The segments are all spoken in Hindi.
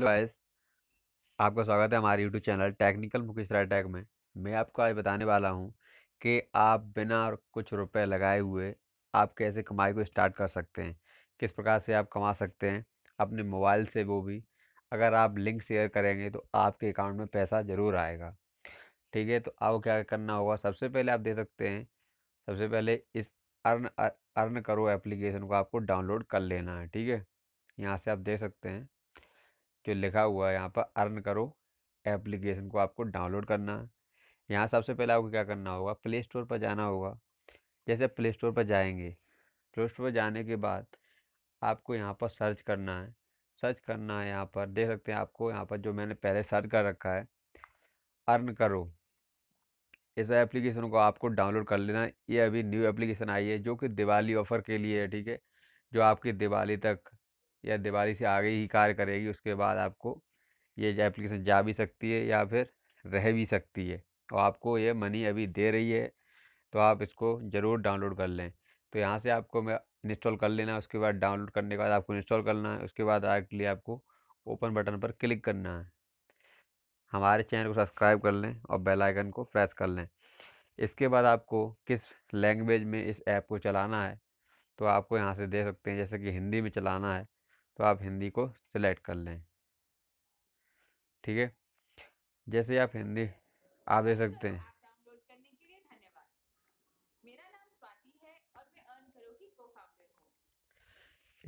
हेलो गाइस आपका स्वागत है हमारे YouTube channel technical Mukesh Rai tech में मैं आपको आज बताने वाला हूं कि आप बिना कुछ रुपए लगाए हुए आप कैसे कमाई को स्टार्ट कर सकते हैं किस प्रकार से आप कमा सकते हैं अपने मोबाइल से वो भी अगर आप लिंक शेयर करेंगे तो आपके अकाउंट में पैसा ज़रूर आएगा ठीक है तो आपको क्या करना होगा सबसे पहले आप दे सकते हैं सबसे पहले इस अर्न अर्न करो एप्लीकेशन को आपको डाउनलोड कर लेना है ठीक है यहाँ से आप देख सकते हैं जो लिखा हुआ है यहाँ पर अर्न करो एप्लीकेशन को आपको डाउनलोड करना है यहाँ सबसे पहले आपको क्या करना होगा प्ले स्टोर पर जाना होगा जैसे प्ले स्टोर पर जाएंगे प्ले स्टोर पर जाने के बाद आपको यहाँ पर सर्च करना है सर्च करना है यहाँ पर देख सकते हैं आपको यहाँ पर जो मैंने पहले सर्च कर रखा है अर्न करो इस एप्लीकेशन को आपको डाउनलोड कर लेना ये अभी न्यू एप्लीकेशन आई है जो कि दिवाली ऑफ़र के लिए है ठीक है जो आपकी दिवाली तक या दिवाली से आगे ही कार्य करेगी उसके बाद आपको ये एप्लीकेशन जा भी सकती है या फिर रह भी सकती है और तो आपको ये मनी अभी दे रही है तो आप इसको ज़रूर डाउनलोड कर लें तो यहाँ से आपको मैं इंस्टॉल कर लेना है उसके बाद डाउनलोड करने के बाद आपको इंस्टॉल करना है उसके बाद आपके लिए आपको ओपन बटन पर क्लिक करना है हमारे चैनल को सब्सक्राइब कर लें और बेल आइकन को प्रेस कर लें इसके बाद आपको किस लैंग्वेज में इस ऐप को चलाना है तो आपको यहाँ से दे सकते हैं जैसे कि हिंदी में चलाना है तो आप हिंदी को सिलेक्ट कर लें ठीक है जैसे आप हिंदी आप दे सकते हैं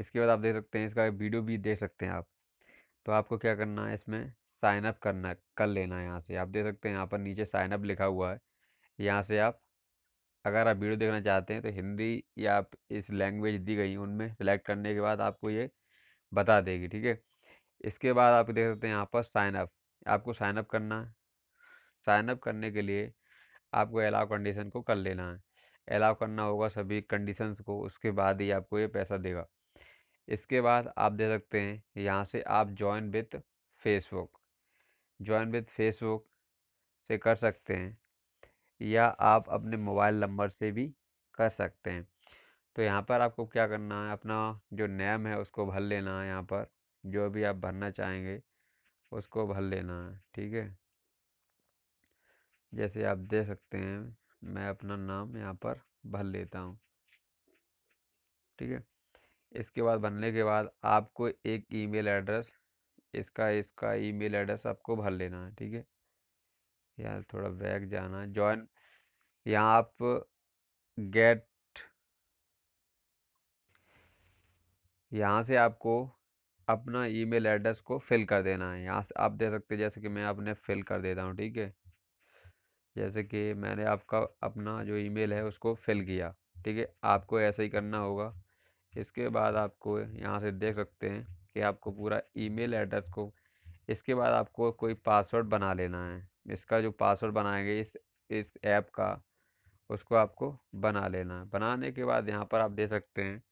इसके बाद आप देख सकते हैं इसका वीडियो भी देख सकते हैं आप तो आपको क्या करना है इसमें साइन अप करना कर लेना है यहाँ से आप देख सकते हैं यहाँ पर नीचे साइन अप लिखा हुआ है यहाँ से आप अगर आप वीडियो देखना चाहते हैं तो हिंदी या आप इस लैंग्वेज दी गई उनमें सेलेक्ट करने के बाद आपको ये बता देगी ठीक है इसके बाद आप देख सकते हैं यहाँ पर साइन अप आपको साइन अप करना है साइन अप करने के लिए आपको अलाव कंडीशन को कर लेना है अलाव करना होगा सभी कंडीशंस को उसके बाद ही आपको ये पैसा देगा इसके बाद आप दे सकते हैं यहाँ से आप join with Facebook join with Facebook से कर सकते हैं या आप अपने मोबाइल नंबर से भी कर सकते हैं तो यहाँ पर आपको क्या करना है अपना जो नेम है उसको भर लेना है यहाँ पर जो भी आप भरना चाहेंगे उसको भर लेना है ठीक है जैसे आप दे सकते हैं मैं अपना नाम यहाँ पर भर लेता हूँ ठीक है इसके बाद भरने के बाद आपको एक ईमेल एड्रेस इसका इसका ईमेल एड्रेस आपको भर लेना है ठीक है यहाँ थोड़ा बैग जाना है जॉइन यहाँ आप गेट यहाँ से आपको अपना ईमेल एड्रेस को फिल कर देना है यहाँ से आप दे सकते हैं जैसे कि मैं अपने फिल कर देता हूँ ठीक है जैसे कि मैंने आपका अपना जो ईमेल है उसको फिल किया ठीक है आपको ऐसा ही करना होगा इसके बाद आपको यहाँ से देख सकते हैं कि आपको पूरा ईमेल एड्रेस को इसके बाद आपको कोई पासवर्ड बना लेना है इसका जो पासवर्ड बनाएंगे इस इस ऐप का उसको आपको बना लेना है बनाने के बाद यहाँ पर आप दे सकते हैं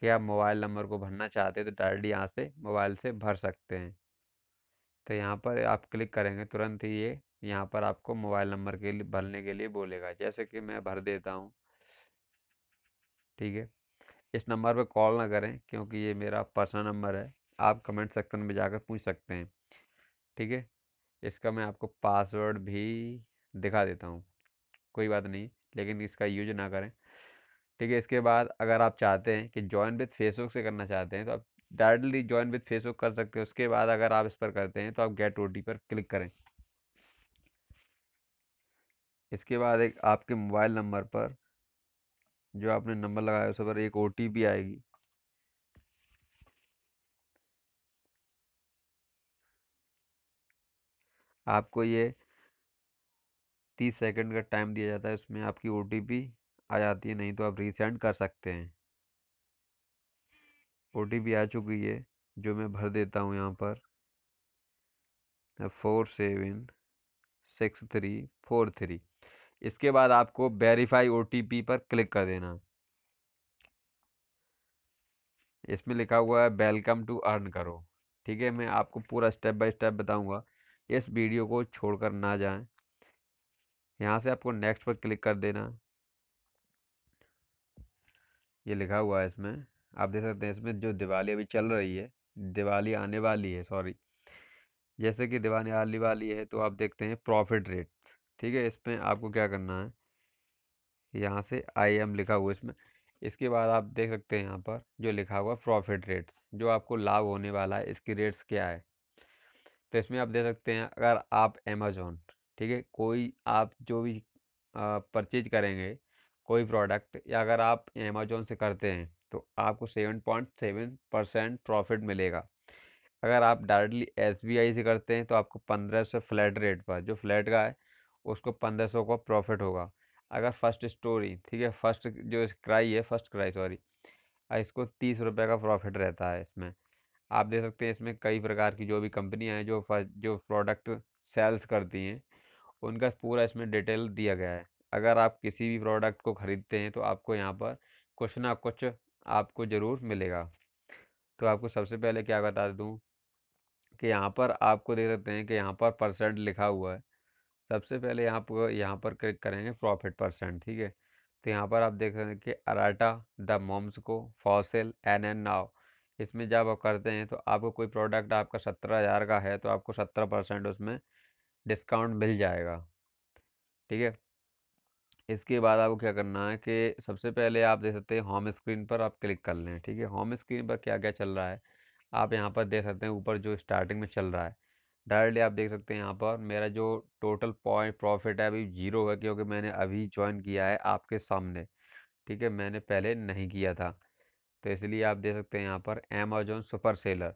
कि आप मोबाइल नंबर को भरना चाहते हैं तो डायरेक्ट यहाँ से मोबाइल से भर सकते हैं तो यहाँ पर आप क्लिक करेंगे तुरंत ही ये यहाँ पर आपको मोबाइल नंबर के लिए भरने के लिए बोलेगा जैसे कि मैं भर देता हूँ ठीक है इस नंबर पर कॉल ना करें क्योंकि ये मेरा पर्सनल नंबर है आप कमेंट सेक्शन में जाकर पूछ सकते हैं ठीक है इसका मैं आपको पासवर्ड भी दिखा देता हूँ कोई बात नहीं लेकिन इसका यूज ना करें ठीक है इसके बाद अगर आप चाहते हैं कि ज्वाइन विथ फेसबुक से करना चाहते हैं तो आप डायरेक्टली ज्वाइन विथ फेसबुक कर सकते हैं उसके बाद अगर आप इस पर करते हैं तो आप गेट ओ पर क्लिक करें इसके बाद एक आपके मोबाइल नंबर पर जो आपने नंबर लगाया उस पर एक ओ आएगी आपको ये तीस सेकंड का टाइम दिया जाता है उसमें आपकी ओ आ जाती है नहीं तो आप रीसेंड कर सकते हैं ओ आ चुकी है जो मैं भर देता हूँ यहाँ पर four seven six three four three इसके बाद आपको वेरीफाई ओ पर क्लिक कर देना इसमें लिखा हुआ है वेलकम टू अर्न करो ठीक है मैं आपको पूरा स्टेप बाय स्टेप बताऊंगा इस वीडियो को छोड़कर ना जाएं यहाँ से आपको नेक्स्ट पर क्लिक कर देना ये लिखा हुआ है इसमें आप देख सकते हैं इसमें जो दिवाली अभी चल रही है दिवाली आने वाली है सॉरी जैसे कि दिवाली आने वाली है तो आप देखते हैं प्रॉफिट रेट ठीक है इसमें आपको क्या करना है यहाँ से आई एम लिखा हुआ इसमें इसके बाद आप देख सकते हैं यहाँ पर जो लिखा हुआ प्रॉफिट रेट्स जो आपको लाभ होने वाला है इसकी रेट्स क्या है तो इसमें आप देख सकते हैं अगर आप अमेजोन ठीक है कोई आप जो भी परचेज करेंगे कोई प्रोडक्ट या अगर आप अमेजोन से करते हैं तो आपको seven point seven percent profit मिलेगा अगर आप डायरेक्टली एस से करते हैं तो आपको पंद्रह सौ फ्लैट रेट पर जो फ्लैट का है उसको पंद्रह सौ का प्रॉफिट होगा अगर फर्स्ट स्टोरी ठीक है फर्स्ट जो क्राई है फर्स्ट क्राई सॉरी इसको तीस रुपये का प्रॉफिट रहता है इसमें आप देख सकते हैं इसमें कई प्रकार की जो भी कंपनियाँ हैं जो फर्स्ट जो प्रोडक्ट सेल्स करती हैं उनका पूरा इसमें डिटेल दिया गया है अगर आप किसी भी प्रोडक्ट को ख़रीदते हैं तो आपको यहाँ पर कुछ ना कुछ आपको ज़रूर मिलेगा तो आपको सबसे पहले क्या बता दूँ कि यहाँ पर आपको देख सकते हैं कि यहाँ पर परसेंट लिखा हुआ है सबसे पहले आप यहाँ पर क्लिक करेंगे प्रॉफिट परसेंट ठीक है तो यहाँ पर आप देख सकते हैं कि अराटा द मोम्स को फॉसिल एन एन नाव इसमें जब आप करते हैं तो आपको कोई प्रोडक्ट आपका सत्रह हज़ार का है तो आपको सत्रह परसेंट उसमें डिस्काउंट मिल जाएगा ठीक है इसके बाद आपको क्या करना है कि सबसे पहले आप देख सकते हैं होम स्क्रीन पर आप क्लिक कर लें ठीक है होम स्क्रीन पर क्या क्या चल रहा है आप यहाँ पर देख सकते हैं ऊपर जो स्टार्टिंग में चल रहा है डायरेक्टली आप देख सकते हैं यहाँ पर मेरा जो टोटल पॉइंट प्रॉफिट है अभी जीरो है क्योंकि मैंने अभी ज्वाइन किया है आपके सामने ठीक है मैंने पहले नहीं किया था तो इसलिए आप देख सकते हैं यहाँ पर अमेजोन सुपर सेलर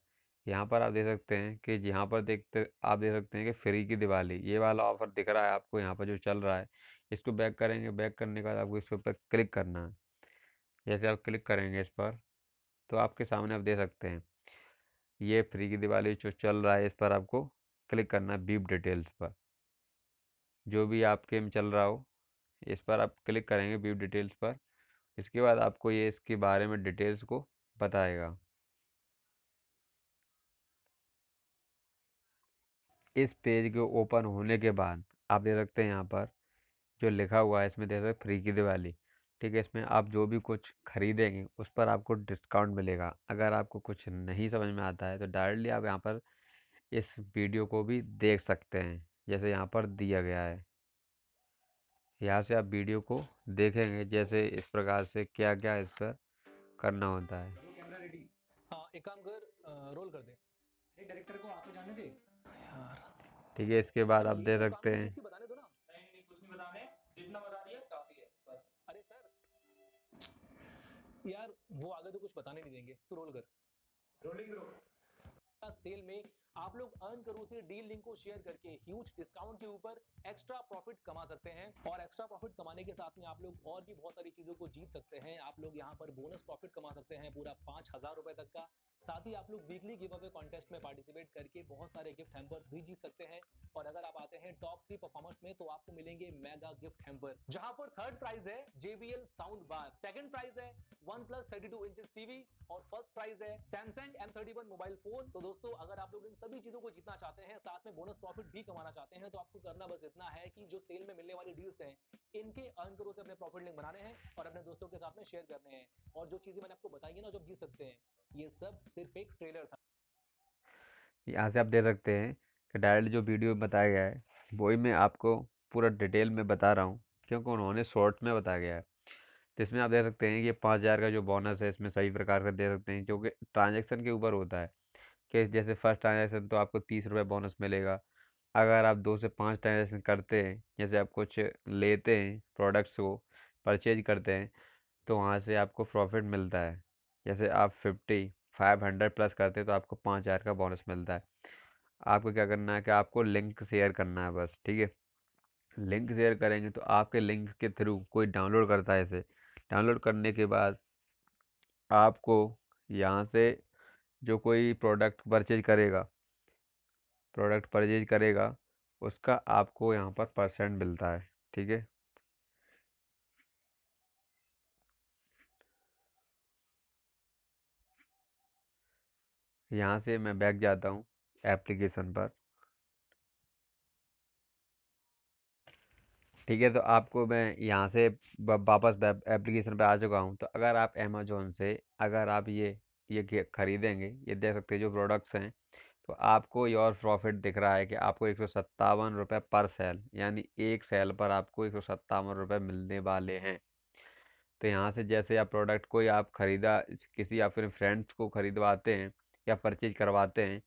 यहाँ पर आप देख सकते हैं कि यहाँ पर देखते आप देख सकते हैं कि फ्री की दिवाली ये वाला ऑफर दिख रहा है आपको यहाँ पर जो चल रहा है इसको बैक करेंगे बैक करने के बाद आपको इसके ऊपर क्लिक करना है जैसे आप क्लिक करेंगे इस पर तो आपके सामने आप दे सकते हैं ये फ्री की दिवाली जो चल रहा है इस पर आपको क्लिक करना है बीप डिटेल्स पर जो भी आपके में चल रहा हो इस पर आप क्लिक करेंगे बीप डिटेल्स पर इसके बाद आपको ये इसके बारे में डिटेल्स को बताएगा इस पेज के ओपन होने के बाद आप दे सकते हैं यहाँ पर जो लिखा हुआ है इसमें देख सकते फ्री की दिवाली ठीक है इसमें आप जो भी कुछ खरीदेंगे उस पर आपको डिस्काउंट मिलेगा अगर आपको कुछ नहीं समझ में आता है तो डायरेक्टली आप यहाँ पर इस वीडियो को भी देख सकते हैं जैसे यहाँ पर दिया गया है यहाँ से आप वीडियो को देखेंगे जैसे इस प्रकार से क्या क्या इस पर करना होता है हाँ, तो हाँ ठीक है इसके बाद आप दे तो सकते हैं यार वो आगे तो कुछ बताने नहीं देंगे तो रोल कर रोलिंग रो सेल में आप लोग अर्न करो से डील लिंक को शेयर करके ह्यूज डिस्काउंट के ऊपर एक्स्ट्रा प्रॉफिट कमा सकते हैं और एक्स्ट्रा प्रॉफिट कमाने के साथ में आप लोग और भी बहुत सारी चीजों को जीत सकते हैं आप लोग यहाँ पर बोनस प्रॉफिट कमा सकते हैं पूरा पांच हजार रुपए तक का साथ ही आप लोग वीकली गिव अवे कॉन्टेस्ट में पार्टिसिपेट करके बहुत सारे गिफ्ट हैम्पर्स भी जीत सकते हैं और अगर आप आते हैं टॉप थ्री परफॉर्मर्स में तो आपको मिलेंगे मेगा गिफ्ट हैम्पर जहां पर थर्ड प्राइज है JBL sound bar second prize है OnePlus thirty two inches TV और फर्स्ट प्राइज है Samsung M thirty one mobile phone तो दोस्तों अगर आप लोग इन सभी चीजों को जीतना चाहते हैं साथ में बोनस प्रॉफिट भी कमाना चाहते हैं तो आपको करना बस इतना है कि जो सेल में मिलने वाली डील्स हैं इनके अर्न करो से अपने प्रॉफिट लिंक बनाने हैं और अपने दोस्तों के साथ में शेयर करने हैं और जो चीज़ें मैंने आपको बताई है ना जो आप जीत सकते हैं ये सब सिर्फ एक ट्रेलर था यहाँ से आप देख सकते हैं कि डायरेक्ट जो वीडियो बताया गया है वही मैं आपको पूरा डिटेल में बता रहा हूँ क्योंकि उन्होंने शॉर्ट में बताया गया है जिसमें आप देख सकते हैं कि पाँच हज़ार का जो बोनस है इसमें सही प्रकार से दे सकते हैं क्योंकि कि ट्रांजेक्शन के ऊपर होता है कि जैसे फर्स्ट ट्रांजेक्शन तो आपको तीस रुपये बोनस मिलेगा अगर आप दो से पाँच ट्रांजेक्शन करते हैं जैसे आप कुछ लेते हैं प्रोडक्ट्स को परचेज करते हैं तो वहाँ से आपको प्रॉफिट मिलता है जैसे आप फिफ्टी फाइव हंड्रेड प्लस करते हैं तो आपको पाँच हज़ार का बोनस मिलता है आपको क्या करना है कि आपको लिंक शेयर करना है बस ठीक है लिंक शेयर करेंगे तो आपके लिंक के थ्रू कोई डाउनलोड करता है इसे डाउनलोड करने के बाद आपको यहाँ से जो कोई प्रोडक्ट परचेज करेगा प्रोडक्ट परचेज करेगा उसका आपको यहाँ पर परसेंट मिलता है ठीक है यहाँ से मैं बैक जाता हूँ एप्लीकेशन पर ठीक है तो आपको मैं यहाँ से वापस एप्लीकेशन पर आ चुका हूँ तो अगर आप अमेजोन से अगर आप ये ये खरीदेंगे ये देख सकते हैं जो प्रोडक्ट्स हैं तो आपको योर प्रॉफिट दिख रहा है कि आपको एक सौ रुपये पर सेल यानी एक सेल पर आपको एक सौ रुपये मिलने वाले हैं तो यहाँ से जैसे आप प्रोडक्ट कोई आप ख़रीदा किसी अपने फ्रेंड्स को ख़रीदवाते हैं या परचेज करवाते हैं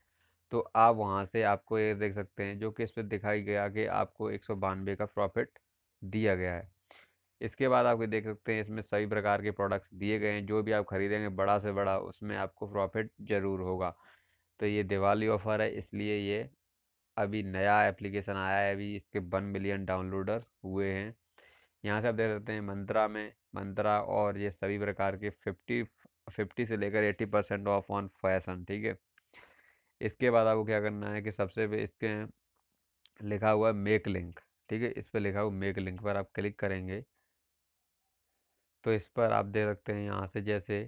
तो आप वहाँ से आपको ये देख सकते हैं जो कि इस पर दिखाई गया कि आपको एक सौ बानवे का प्रॉफिट दिया गया है इसके बाद आप देख सकते हैं इसमें सभी प्रकार के प्रोडक्ट्स दिए गए हैं जो भी आप खरीदेंगे बड़ा से बड़ा उसमें आपको प्रॉफिट ज़रूर होगा तो ये दिवाली ऑफ़र है इसलिए ये अभी नया एप्लीकेशन आया है अभी इसके वन मिलियन डाउनलोडर हुए हैं यहाँ से आप देख सकते हैं मंत्रा में मंत्रा और ये सभी प्रकार के फिफ्टी फिफ्टी से लेकर eighty percent off on fashion ठीक है इसके बाद आपको क्या करना है कि सबसे इसके लिखा हुआ है मेक लिंक ठीक है इस पर लिखा हुआ मेक लिंक पर आप क्लिक करेंगे तो इस पर आप देख सकते हैं यहाँ से जैसे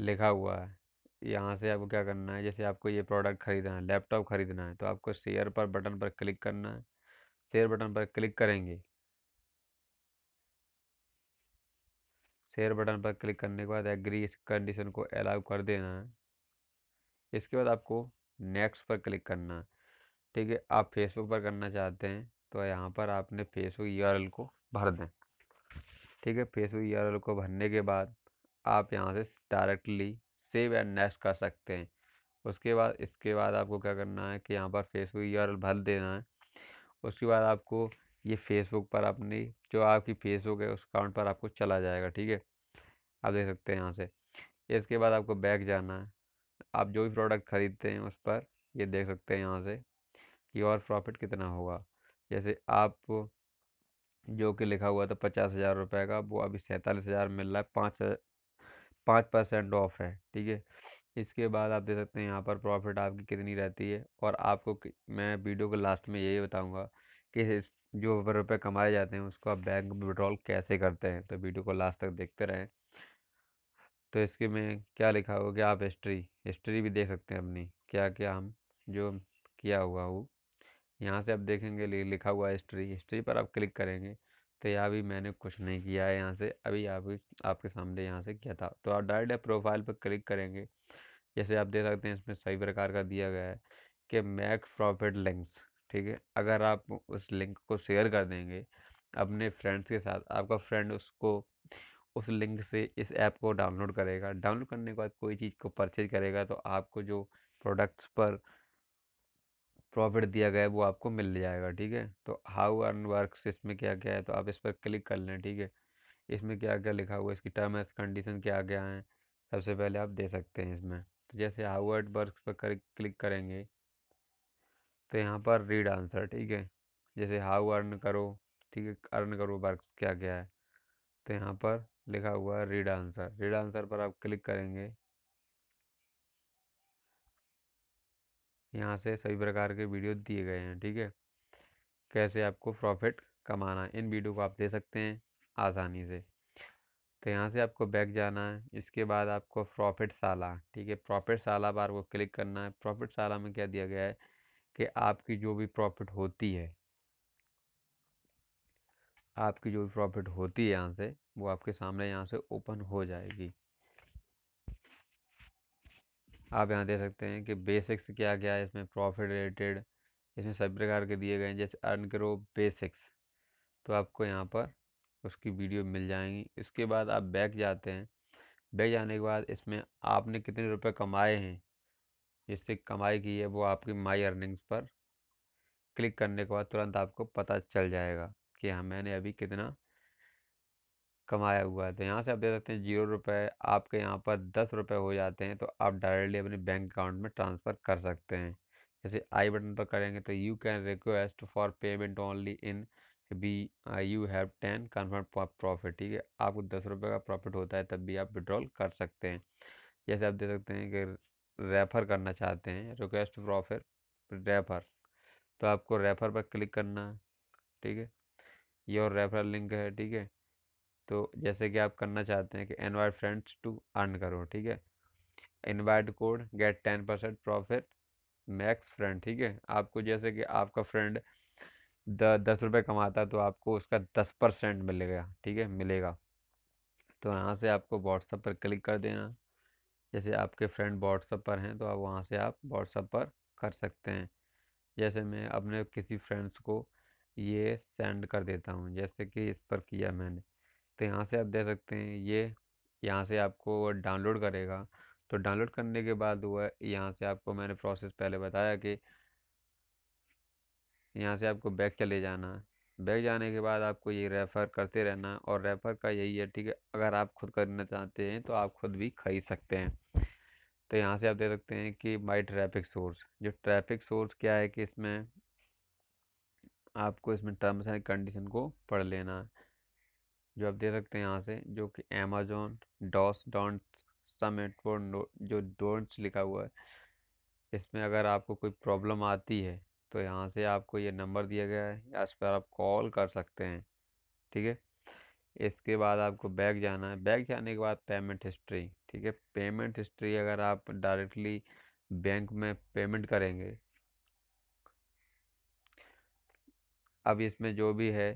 लिखा हुआ है यहाँ से आपको क्या करना है जैसे आपको ये प्रोडक्ट खरीदना है लैपटॉप खरीदना है तो आपको शेयर पर बटन पर क्लिक करना है शेयर बटन पर क्लिक करेंगे शेयर बटन पर क्लिक करने के बाद एग्री इस कंडीशन को अलाउ कर देना है इसके बाद आपको नेक्स्ट पर क्लिक करना है ठीक है आप फेसबुक पर करना चाहते हैं तो यहाँ पर आपने फेसबुक ई को भर दें ठीक है फेसबुक ई को भरने के बाद आप यहाँ से डायरेक्टली सेव एंड नेक्स्ट कर सकते हैं उसके बाद इसके बाद आपको क्या करना है कि यहाँ पर फेसबुक यू भर देना है उसके बाद आपको ये फेसबुक पर अपनी जो आपकी फेसबुक है उस अकाउंट पर आपको चला जाएगा ठीक है आप देख सकते हैं यहाँ से इसके बाद आपको बैग जाना है आप जो भी प्रोडक्ट ख़रीदते हैं उस पर ये देख सकते हैं यहाँ से कि और प्रॉफिट कितना होगा जैसे आप जो कि लिखा हुआ था पचास हज़ार रुपये का वो अभी सैंतालीस हज़ार मिल रहा है पाँच पाँच परसेंट ऑफ है ठीक है इसके बाद आप देख सकते हैं यहाँ पर प्रॉफिट आपकी कितनी रहती है और आपको मैं वीडियो के लास्ट में यही बताऊँगा कि जो रुपये कमाए जाते हैं उसको आप बैंक में विड्रॉल कैसे करते हैं तो वीडियो को लास्ट तक देखते रहें तो इसके में क्या लिखा होगा कि आप हिस्ट्री हिस्ट्री भी देख सकते हैं अपनी क्या क्या हम जो किया हुआ हो यहाँ से आप देखेंगे लिखा हुआ हिस्ट्री हिस्ट्री पर आप क्लिक करेंगे तो यहाँ भी मैंने कुछ नहीं किया है यहाँ से अभी आप आपके सामने यहाँ से किया था तो आप डायरेक्ट प्रोफाइल पर क्लिक करेंगे जैसे आप देख सकते हैं इसमें सही प्रकार का दिया गया है कि मैक प्रॉफिट लिंक्स ठीक है अगर आप उस लिंक को शेयर कर देंगे अपने फ्रेंड्स के साथ आपका फ्रेंड उसको उस लिंक से इस ऐप को डाउनलोड करेगा डाउनलोड करने के बाद कोई चीज़ को परचेज करेगा तो आपको जो प्रोडक्ट्स पर प्रॉफिट दिया गया है वो आपको मिल जाएगा ठीक है तो हाउ अर्न वर्क इसमें क्या क्या है तो आप इस पर क्लिक कर लें ठीक है इसमें क्या क्या लिखा हुआ है इसकी टर्म एंड कंडीशन क्या क्या हैं सबसे पहले आप दे सकते हैं इसमें तो जैसे अर्ट वर्क पर कर क्लिक करेंगे तो यहाँ पर रीड आंसर ठीक है जैसे हाउ अर्न करो ठीक है अर्न करो वर्क क्या क्या है तो यहाँ पर लिखा हुआ है रीड आंसर रीड आंसर पर आप क्लिक करेंगे यहाँ से सभी प्रकार के वीडियो दिए गए हैं ठीक है कैसे आपको प्रॉफिट कमाना है इन वीडियो को आप दे सकते हैं आसानी से तो यहाँ से आपको बैक जाना है इसके बाद आपको प्रॉफिट साला ठीक है प्रॉफिट साला बार को क्लिक करना है प्रॉफिट साला में क्या दिया गया है कि आपकी जो भी प्रॉफिट होती है आपकी जो भी प्रॉफिट होती है यहाँ से वो आपके सामने यहाँ से ओपन हो जाएगी आप यहाँ देख सकते हैं कि बेसिक्स क्या क्या है इसमें प्रॉफिट रिलेटेड इसमें सभी प्रकार के दिए गए हैं जैसे अर्न करो बेसिक्स तो आपको यहाँ पर उसकी वीडियो मिल जाएंगी इसके बाद आप बैक जाते हैं बैक जाने के बाद इसमें आपने कितने रुपए कमाए हैं जिससे कमाई की है वो आपकी माई अर्निंग्स पर क्लिक करने के बाद तुरंत आपको पता चल जाएगा कि हाँ मैंने अभी कितना कमाया हुआ है तो यहाँ से आप देख सकते हैं जीरो रुपये आपके यहाँ पर दस रुपये हो जाते हैं तो आप डायरेक्टली अपने बैंक अकाउंट में ट्रांसफ़र कर सकते हैं जैसे आई बटन पर करेंगे तो you can request for payment only in be you have ten confirm profit ठीक है आपको दस रुपये का प्रॉफिट होता है तब भी आप विड्रॉल कर सकते हैं जैसे आप देख सकते हैं कि रेफ़र करना चाहते हैं रिक्वेस्ट प्रॉफिट रेफ़र तो आपको रेफ़र पर क्लिक करना ठीक है योर रेफरल लिंक है ठीक है तो जैसे कि आप करना चाहते हैं कि इनवाइट फ्रेंड्स टू अर्न करो ठीक है invite code get ten percent profit max friend ठीक है आपको जैसे कि आपका फ्रेंड द दस रुपये कमाता तो आपको उसका दस परसेंट मिलेगा ठीक है मिलेगा तो यहाँ से आपको व्हाट्सअप पर क्लिक कर देना जैसे आपके फ्रेंड व्हाट्सअप पर हैं तो आप वहाँ से आप व्हाट्सअप पर कर सकते हैं जैसे मैं अपने किसी फ्रेंड्स को ये सेंड कर देता हूँ जैसे कि इस पर किया मैंने तो यहाँ से आप दे सकते हैं ये यहाँ से आपको डाउनलोड करेगा तो डाउनलोड करने के बाद हुआ यहाँ से आपको मैंने प्रोसेस पहले बताया कि यहाँ से आपको बैक चले जाना बैक जाने के बाद आपको ये रेफ़र करते रहना और रेफ़र का यही है ठीक है अगर आप खुद करना चाहते हैं तो आप खुद भी खरीद सकते हैं तो यहाँ से आप दे सकते हैं कि बाई ट्रैफिक सोर्स जो ट्रैफिक सोर्स क्या है कि इसमें आपको इसमें टर्म्स एंड कंडीशन को पढ़ लेना है जो आप दे सकते हैं यहाँ से जो कि अमेजोन डॉस डॉन्ट समेट वो जो डोंट्स लिखा हुआ है इसमें अगर आपको कोई प्रॉब्लम आती है तो यहाँ से आपको ये नंबर दिया गया है या इस पर आप कॉल कर सकते हैं ठीक है इसके बाद आपको बैग जाना है बैग जाने के बाद पेमेंट हिस्ट्री ठीक है पेमेंट हिस्ट्री अगर आप डायरेक्टली बैंक में पेमेंट करेंगे अब इसमें जो भी है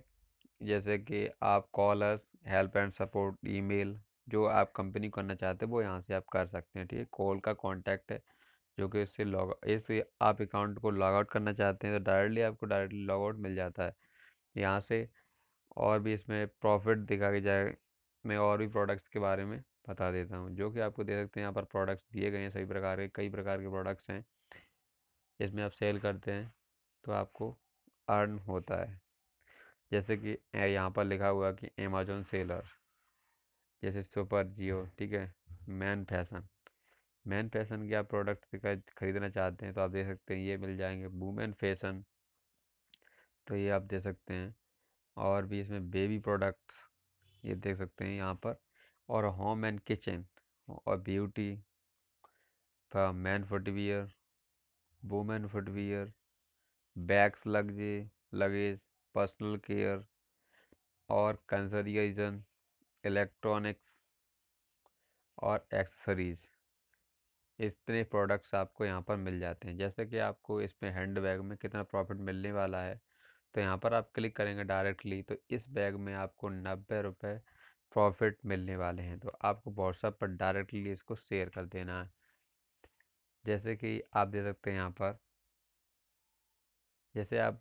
जैसे कि आप callers help and support email जो आप कंपनी करना चाहते हैं वो यहाँ से आप कर सकते हैं ठीक है कॉल का कॉन्टैक्ट है जो कि इससे लॉग इस आप अकाउंट को लॉग आउट करना चाहते हैं तो डायरेक्टली आपको डायरेक्टली लॉग आउट मिल जाता है यहाँ से और भी इसमें प्रॉफिट दिखा जाए मैं और भी प्रोडक्ट्स के बारे में बता देता हूँ जो कि आपको दे सकते हैं यहाँ पर प्रोडक्ट्स दिए गए हैं सभी प्रकार के कई प्रकार के प्रोडक्ट्स हैं इसमें आप सेल करते हैं तो आपको अर्न होता है जैसे कि यहाँ पर लिखा हुआ कि अमेजोन सेलर जैसे सुपर जियो हम्म। ठीक है मैन फैशन मैन फैशन के आप प्रोडक्ट ख़रीदना चाहते हैं तो आप देख सकते हैं ये मिल जाएंगे वूमेन फैशन तो ये आप देख सकते हैं और भी इसमें बेबी प्रोडक्ट्स ये देख सकते हैं यहाँ पर और होम एंड किचन और beauty man footwear women footwear bags लगजे लगेज पर्सनल केयर और कंसरियजन इलेक्ट्रॉनिक्स और एक्सेसरीज इतने प्रोडक्ट्स आपको यहाँ पर मिल जाते हैं जैसे कि आपको इसमें हैंड बैग में कितना प्रॉफिट मिलने वाला है तो यहाँ पर आप क्लिक करेंगे डायरेक्टली तो इस बैग में आपको नब्बे रुपये प्रॉफिट मिलने वाले हैं तो आपको व्हाट्सएप पर डायरेक्टली इसको शेयर कर देना है जैसे कि आप दे सकते हैं यहाँ पर जैसे आप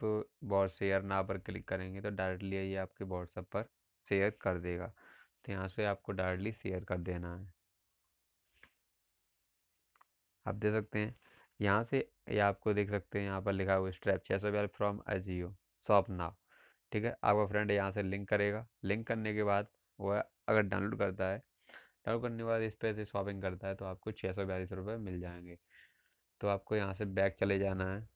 वॉट शेयर ना पर क्लिक करेंगे तो डायरेक्टली ये आपके व्हाट्सएप पर शेयर कर देगा तो यहाँ से आपको डायरेक्टली शेयर कर देना है आप दे सकते हैं यहाँ से ये आपको देख सकते हैं यहाँ पर लिखा हुआ स्ट्रैप छः सौ बयालीस फ्रॉम अजियो शॉप नाव ठीक है आपका फ्रेंड यहाँ से लिंक करेगा लिंक करने के बाद वह अगर डाउनलोड करता है डाउनलोड करने के बाद इस पर से शॉपिंग करता है तो आपको छः सौ बयालीस रुपये मिल जाएंगे तो आपको यहाँ से बैग चले जाना है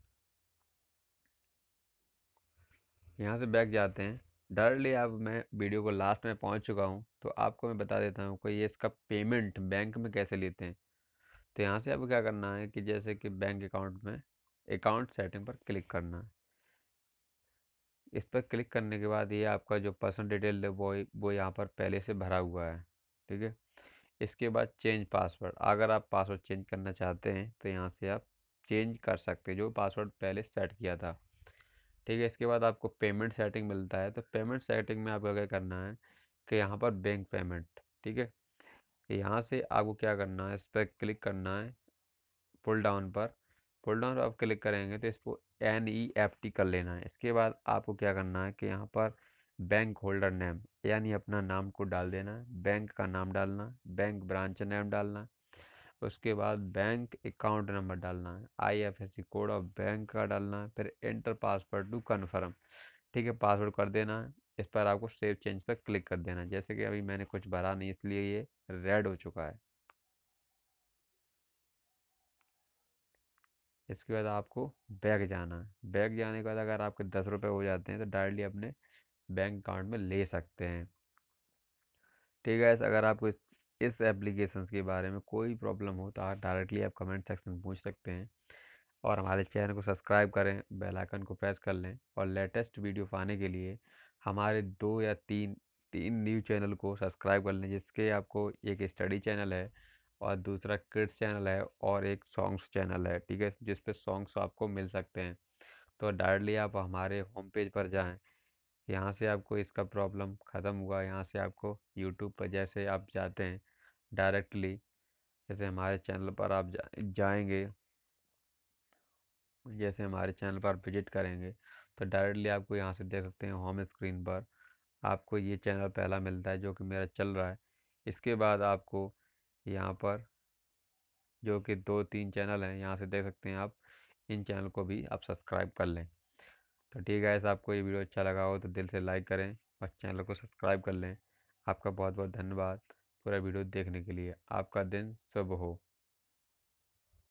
यहाँ से बैक जाते हैं डायरेक्टली अब मैं वीडियो को लास्ट में पहुँच चुका हूँ तो आपको मैं बता देता हूँ कि ये इसका पेमेंट बैंक में कैसे लेते हैं तो यहाँ से अब क्या करना है कि जैसे कि बैंक अकाउंट में अकाउंट सेटिंग पर क्लिक करना है इस पर क्लिक करने के बाद ये आपका जो पर्सनल डिटेल है वो वो यहाँ पर पहले से भरा हुआ है ठीक है इसके बाद चेंज पासवर्ड अगर आप पासवर्ड चेंज करना चाहते हैं तो यहाँ से आप चेंज कर सकते हैं जो पासवर्ड पहले सेट किया था ठीक है इसके बाद आपको पेमेंट सेटिंग मिलता है तो पेमेंट सेटिंग में आपको क्या करना है कि यहाँ पर बैंक पेमेंट ठीक है यहाँ से आपको क्या करना है इस पर क्लिक करना है पुल डाउन पर पुल डाउन पर आप क्लिक करेंगे तो इसको एन ई एफ टी कर लेना है इसके बाद आपको क्या करना है कि यहाँ पर बैंक होल्डर नेम यानी अपना नाम को डाल देना है बैंक का नाम डालना बैंक ब्रांच नेम डालना उसके बाद बैंक अकाउंट नंबर डालना है आईएफएससी कोड ऑफ बैंक का डालना है फिर एंटर पासवर्ड टू कन्फर्म ठीक है पासवर्ड कर देना है इस पर आपको सेव चेंज पर क्लिक कर देना है जैसे कि अभी मैंने कुछ भरा नहीं इसलिए ये रेड हो चुका है इसके बाद आपको बैग जाना है बैग जाने के बाद अगर आपके दस रुपये हो जाते हैं तो डायरेक्टली अपने बैंक अकाउंट में ले सकते हैं ठीक है अगर आपको इस इस एप्लीकेशन के बारे में कोई प्रॉब्लम हो तो आप डायरेक्टली आप कमेंट सेक्शन में पूछ सकते हैं और हमारे चैनल को सब्सक्राइब करें बेल आइकन को प्रेस कर लें और लेटेस्ट वीडियो पाने के लिए हमारे दो या तीन तीन न्यूज़ चैनल को सब्सक्राइब कर लें जिसके आपको एक स्टडी चैनल है और दूसरा किड्स चैनल है और एक सॉन्ग्स चैनल है ठीक है जिस सॉन्ग्स आपको मिल सकते हैं तो डायरेक्टली आप हमारे होम पेज पर जाएँ यहाँ से आपको इसका प्रॉब्लम ख़त्म हुआ यहाँ से आपको यूट्यूब पर जैसे आप जाते हैं डायरेक्टली जैसे हमारे चैनल पर आप जा, जाएंगे जैसे हमारे चैनल पर विजिट करेंगे तो डायरेक्टली आपको यहाँ से देख सकते हैं होम स्क्रीन पर आपको ये चैनल पहला मिलता है जो कि मेरा चल रहा है इसके बाद आपको यहाँ पर जो कि दो तीन चैनल हैं यहाँ से देख सकते हैं आप इन चैनल को भी आप सब्सक्राइब कर लें तो ठीक है ऐसा आपको ये वीडियो अच्छा लगा हो तो दिल से लाइक करें और चैनल को सब्सक्राइब कर लें आपका बहुत बहुत धन्यवाद पूरा वीडियो देखने के लिए आपका दिन शुभ हो